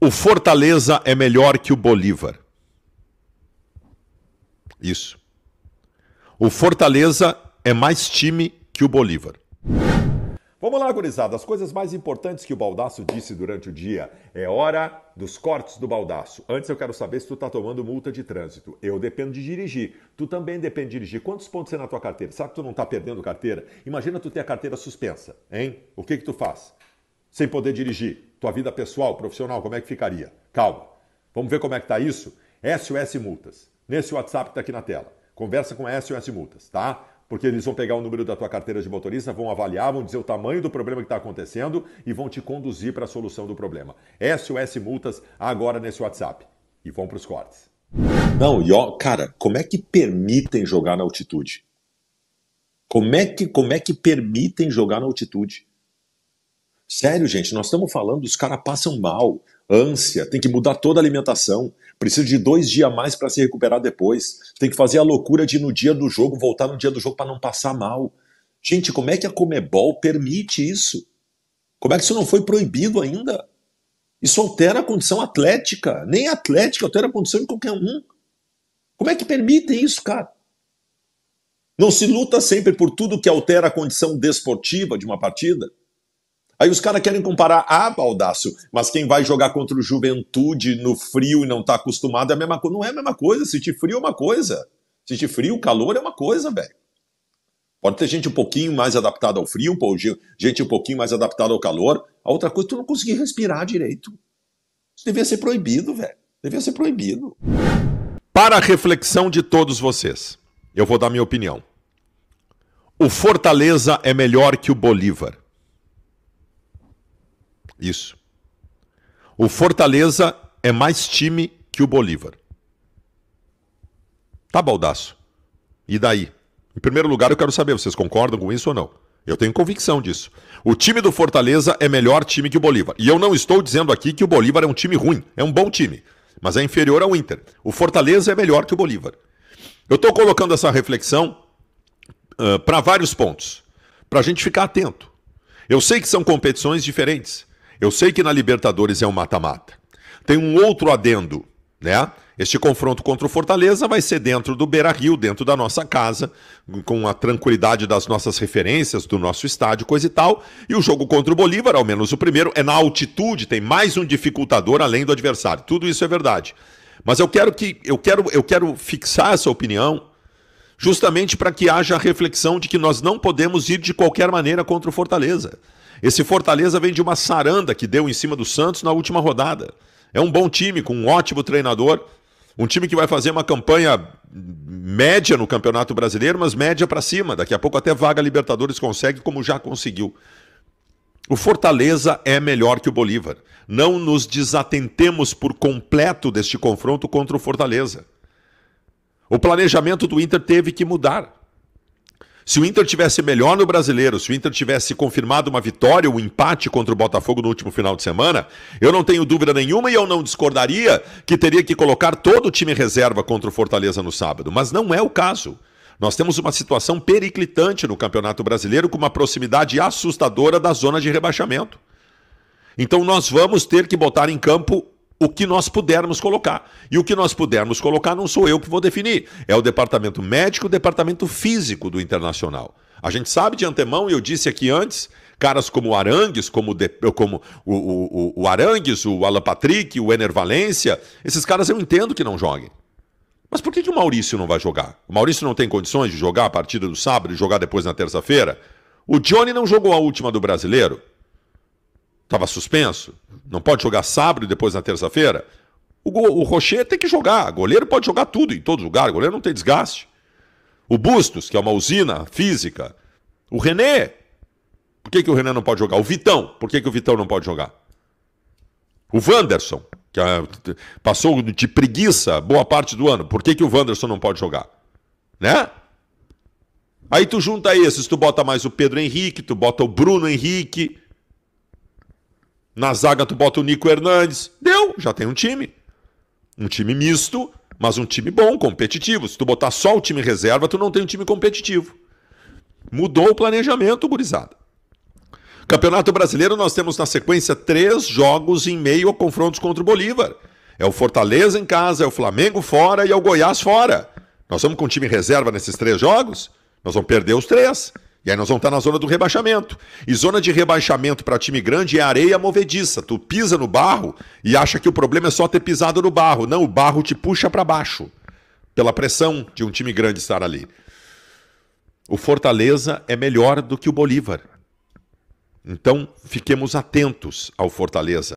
O Fortaleza é melhor que o Bolívar. Isso. O Fortaleza é mais time que o Bolívar. Vamos lá, gurizada. As coisas mais importantes que o Baldaço disse durante o dia. É hora dos cortes do Baldaço. Antes eu quero saber se tu tá tomando multa de trânsito. Eu dependo de dirigir. Tu também depende de dirigir. Quantos pontos tem na tua carteira? Sabe que tu não tá perdendo carteira? Imagina tu ter a carteira suspensa, hein? O que que tu faz? Sem poder dirigir. Tua vida pessoal, profissional, como é que ficaria? Calma. Vamos ver como é que tá isso? SOS Multas. Nesse WhatsApp que tá aqui na tela. Conversa com a SOS Multas, tá? Porque eles vão pegar o número da tua carteira de motorista, vão avaliar, vão dizer o tamanho do problema que está acontecendo e vão te conduzir para a solução do problema. SOS Multas agora nesse WhatsApp. E vão para os cortes. Não, e ó, cara, como é que permitem jogar na altitude? Como é que, como é que permitem jogar na altitude? Sério, gente, nós estamos falando, os caras passam mal, ânsia, tem que mudar toda a alimentação, precisa de dois dias a mais para se recuperar depois, tem que fazer a loucura de no dia do jogo voltar no dia do jogo para não passar mal. Gente, como é que a Comebol permite isso? Como é que isso não foi proibido ainda? Isso altera a condição atlética, nem atlética, altera a condição de qualquer um. Como é que permitem isso, cara? Não se luta sempre por tudo que altera a condição desportiva de uma partida? Aí os caras querem comparar, ah, Baldaço, mas quem vai jogar contra o Juventude no frio e não tá acostumado é a mesma coisa. Não é a mesma coisa, sentir frio é uma coisa. Sentir frio, calor é uma coisa, velho. Pode ter gente um pouquinho mais adaptada ao frio, gente um pouquinho mais adaptada ao calor. A outra coisa, tu não conseguir respirar direito. Isso devia ser proibido, velho. Devia ser proibido. Para a reflexão de todos vocês, eu vou dar minha opinião. O Fortaleza é melhor que o Bolívar. Isso. O Fortaleza é mais time que o Bolívar. Tá baldaço. E daí? Em primeiro lugar, eu quero saber, vocês concordam com isso ou não? Eu tenho convicção disso. O time do Fortaleza é melhor time que o Bolívar. E eu não estou dizendo aqui que o Bolívar é um time ruim, é um bom time, mas é inferior ao Inter. O Fortaleza é melhor que o Bolívar. Eu estou colocando essa reflexão uh, ah, para vários pontos, para a gente ficar atento. Eu sei que são competições diferentes, eu sei que na Libertadores é um mata-mata. Tem um outro adendo, né? Este confronto contra o Fortaleza vai ser dentro do Beira Rio, dentro da nossa casa, com a tranquilidade das nossas referências, do nosso estádio, coisa e tal. E o jogo contra o Bolívar, ao menos o primeiro, é na altitude, tem mais um dificultador além do adversário. Tudo isso é verdade. Mas eu quero que eu quero, eu quero fixar essa opinião justamente para que haja a reflexão de que nós não podemos ir de qualquer maneira contra o Fortaleza. Esse Fortaleza vem de uma saranda que deu em cima do Santos na última rodada. É um bom time, com um ótimo treinador, um time que vai fazer uma campanha média no Campeonato Brasileiro, mas média para cima. Daqui a pouco até vaga Libertadores consegue, como já conseguiu. O Fortaleza é melhor que o Bolívar. Não nos desatentemos por completo deste confronto contra o Fortaleza. O planejamento do Inter teve que mudar. Se o Inter tivesse melhor no brasileiro, se o Inter tivesse confirmado uma vitória, um empate contra o Botafogo no último final de semana, eu não tenho dúvida nenhuma e eu não discordaria que teria que colocar todo o time reserva contra o Fortaleza no sábado. Mas não é o caso. Nós temos uma situação periclitante no Campeonato Brasileiro com uma proximidade assustadora da zona de rebaixamento. Então nós vamos ter que botar em campo o que nós pudermos colocar. E o que nós pudermos colocar não sou eu que vou definir, é o departamento médico, o departamento físico do internacional. A gente sabe de antemão, e eu disse aqui antes, caras como o Arangues, como, de, como o, o, o, Arangues, o Alan Patrick, o Ener Valência, esses caras eu entendo que não joguem. Mas por que, que o Maurício não vai jogar? O Maurício não tem condições de jogar a partida do sábado e jogar depois na terça-feira? O Johnny não jogou a última do brasileiro? estava suspenso, não pode jogar sábado e depois na terça-feira. O, o Rocher tem que jogar, goleiro pode jogar tudo em todo lugar, goleiro não tem desgaste. O Bustos, que é uma usina física. O René, por que, que o René não pode jogar? O Vitão, por que, que o Vitão não pode jogar? O Wanderson, que ah, passou de preguiça boa parte do ano, por que, que o Wanderson não pode jogar? Né? Aí tu junta esses, tu bota mais o Pedro Henrique, tu bota o Bruno Henrique, na zaga tu bota o Nico Hernandes. Deu, já tem um time. Um time misto, mas um time bom, competitivo. Se tu botar só o time reserva, tu não tem um time competitivo. Mudou o planejamento, gurizada. Campeonato Brasileiro, nós temos na sequência três jogos em meio a confrontos contra o Bolívar. É o Fortaleza em casa, é o Flamengo fora e é o Goiás fora. Nós vamos com o time reserva nesses três jogos? Nós vamos perder os três. E aí nós vamos estar na zona do rebaixamento. E zona de rebaixamento para time grande é areia movediça. Tu pisa no barro e acha que o problema é só ter pisado no barro. Não, o barro te puxa para baixo pela pressão de um time grande estar ali. O Fortaleza é melhor do que o Bolívar. Então, fiquemos atentos ao Fortaleza.